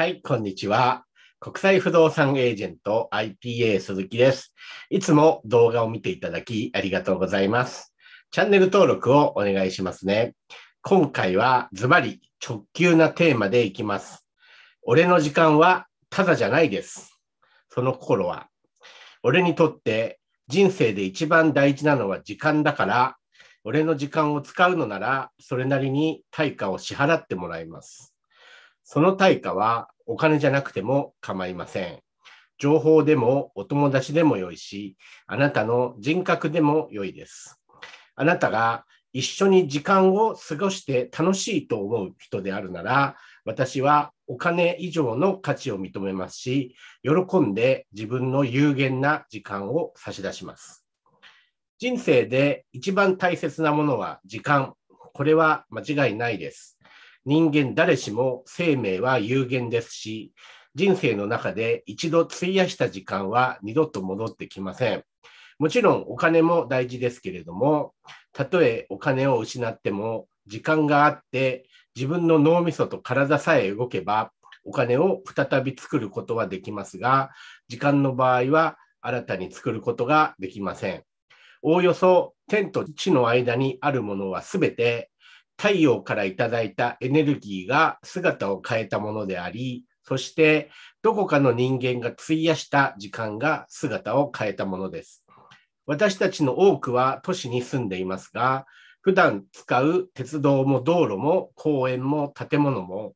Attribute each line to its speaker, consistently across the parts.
Speaker 1: はい、こんにちは。国際不動産エージェント IPA 鈴木です。いつも動画を見ていただきありがとうございます。チャンネル登録をお願いしますね。今回はズバリ直球なテーマでいきます。俺の時間はただじゃないです。その心は。俺にとって人生で一番大事なのは時間だから、俺の時間を使うのなら、それなりに対価を支払ってもらいます。その対価はお金じゃなくても構いません。情報でもお友達でも良いし、あなたの人格でも良いです。あなたが一緒に時間を過ごして楽しいと思う人であるなら、私はお金以上の価値を認めますし、喜んで自分の有限な時間を差し出します。人生で一番大切なものは時間。これは間違いないです。人間誰しも生命は有限ですし、人生の中で一度費やした時間は二度と戻ってきません。もちろんお金も大事ですけれども、たとえお金を失っても時間があって自分の脳みそと体さえ動けばお金を再び作ることはできますが、時間の場合は新たに作ることができません。おおよそ天と地の間にあるものは全て太陽からいただいたエネルギーが姿を変えたものであり、そしてどこかの人間が費やした時間が姿を変えたものです。私たちの多くは都市に住んでいますが、普段使う鉄道も道路も公園も建物も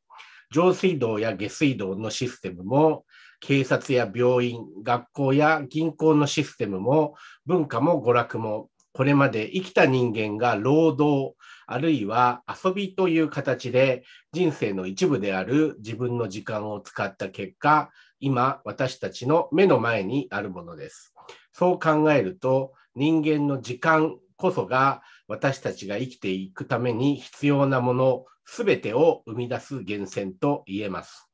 Speaker 1: 上水道や下水道のシステムも警察や病院、学校や銀行のシステムも文化も娯楽もこれまで生きた人間が労働、あるいは遊びという形で人生の一部である自分の時間を使った結果、今私たちの目の前にあるものです。そう考えると人間の時間こそが私たちが生きていくために必要なもの全てを生み出す源泉と言えます。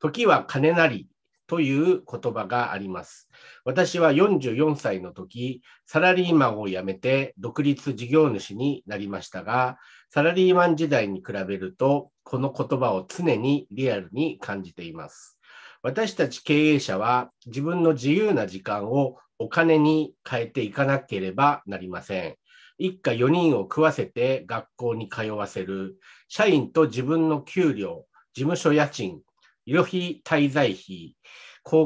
Speaker 1: 時は金なりという言葉があります。私は44歳の時、サラリーマンを辞めて独立事業主になりましたが、サラリーマン時代に比べると、この言葉を常にリアルに感じています。私たち経営者は自分の自由な時間をお金に変えていかなければなりません。一家4人を食わせて学校に通わせる、社員と自分の給料、事務所家賃、旅費滞在費、広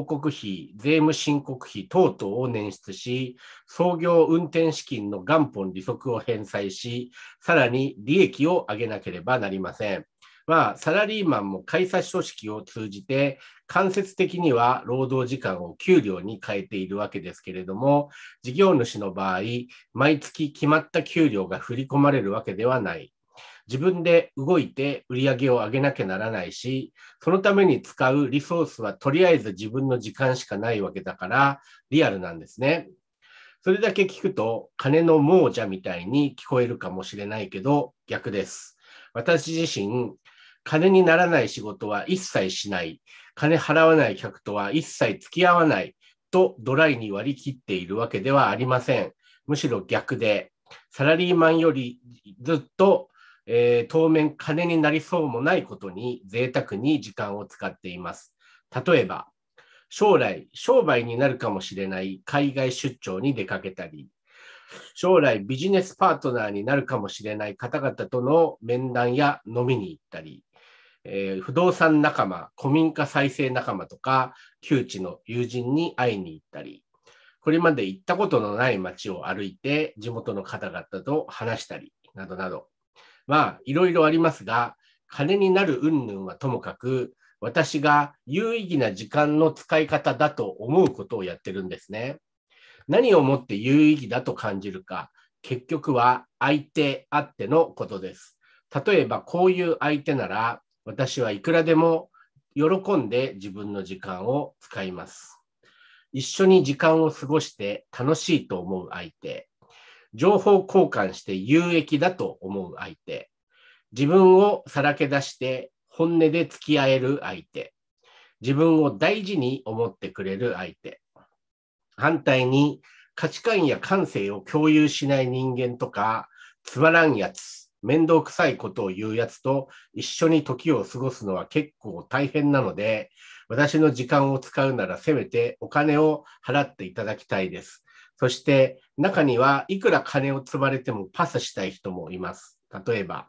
Speaker 1: 告費、税務申告費等々を捻出し、創業運転資金の元本利息を返済し、さらに利益を上げなければなりません。まあ、サラリーマンも会社組織を通じて、間接的には労働時間を給料に変えているわけですけれども、事業主の場合、毎月決まった給料が振り込まれるわけではない。自分で動いて売り上げを上げなきゃならないし、そのために使うリソースはとりあえず自分の時間しかないわけだから、リアルなんですね。それだけ聞くと、金の亡者みたいに聞こえるかもしれないけど、逆です。私自身、金にならない仕事は一切しない、金払わない客とは一切付き合わない、とドライに割り切っているわけではありません。むしろ逆で、サラリーマンよりずっとえー、当面金になりそうもないことに贅沢に時間を使っています。例えば、将来商売になるかもしれない海外出張に出かけたり、将来ビジネスパートナーになるかもしれない方々との面談や飲みに行ったり、えー、不動産仲間、古民家再生仲間とか、旧知の友人に会いに行ったり、これまで行ったことのない街を歩いて地元の方々と話したりなどなど、まあ、いろいろありますが、金になる云々はともかく、私が有意義な時間の使い方だと思うことをやってるんですね。何をもって有意義だと感じるか、結局は相手あってのことです。例えばこういう相手なら、私はいくらでも喜んで自分の時間を使います。一緒に時間を過ごして楽しいと思う相手。情報交換して有益だと思う相手、自分をさらけ出して本音で付き合える相手、自分を大事に思ってくれる相手、反対に価値観や感性を共有しない人間とか、つまらんやつ、面倒くさいことを言うやつと一緒に時を過ごすのは結構大変なので、私の時間を使うならせめてお金を払っていただきたいです。そして中にはいくら金を積まれてもパスしたい人もいます。例えば、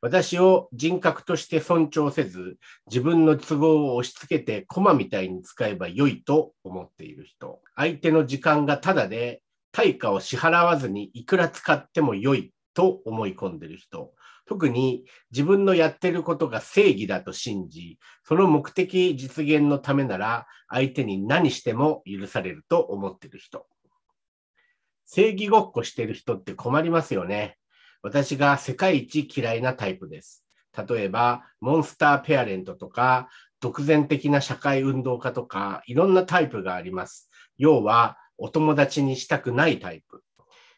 Speaker 1: 私を人格として尊重せず、自分の都合を押し付けてコマみたいに使えば良いと思っている人。相手の時間がタダで対価を支払わずにいくら使っても良いと思い込んでいる人。特に自分のやってることが正義だと信じ、その目的実現のためなら相手に何しても許されると思っている人。正義ごっこしてる人って困りますよね。私が世界一嫌いなタイプです。例えば、モンスターペアレントとか、独善的な社会運動家とか、いろんなタイプがあります。要は、お友達にしたくないタイプ。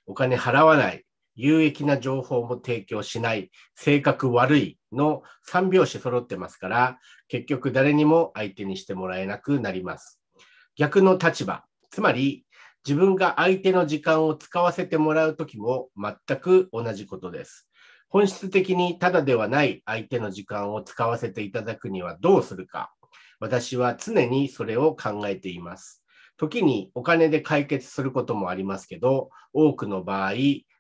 Speaker 1: お金払わない。有益な情報も提供しない、性格悪いの3拍子揃ってますから、結局誰にも相手にしてもらえなくなります。逆の立場、つまり自分が相手の時間を使わせてもらうときも全く同じことです。本質的にただではない相手の時間を使わせていただくにはどうするか、私は常にそれを考えています。時にお金で解決することもありますけど、多くの場合、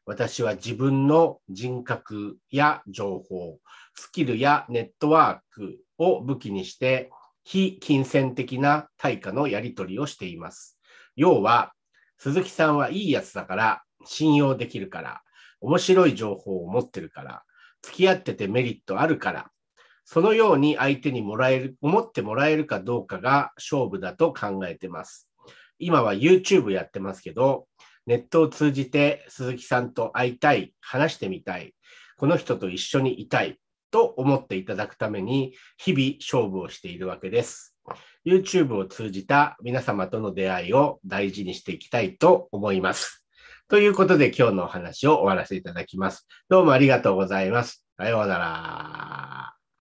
Speaker 1: 私は自分の人格や情報、スキルやネットワークを武器にして、非金銭的な対価のやり取りをしています。要は、鈴木さんはいいやつだから、信用できるから、面白い情報を持ってるから、付き合っててメリットあるから、そのように相手にもらえる、思ってもらえるかどうかが勝負だと考えてます。今は YouTube やってますけど、ネットを通じて鈴木さんと会いたい、話してみたい、この人と一緒にいたいと思っていただくために、日々勝負をしているわけです。YouTube を通じた皆様との出会いを大事にしていきたいと思います。ということで今日のお話を終わらせていただきます。どうもありがとうございます。さようなら。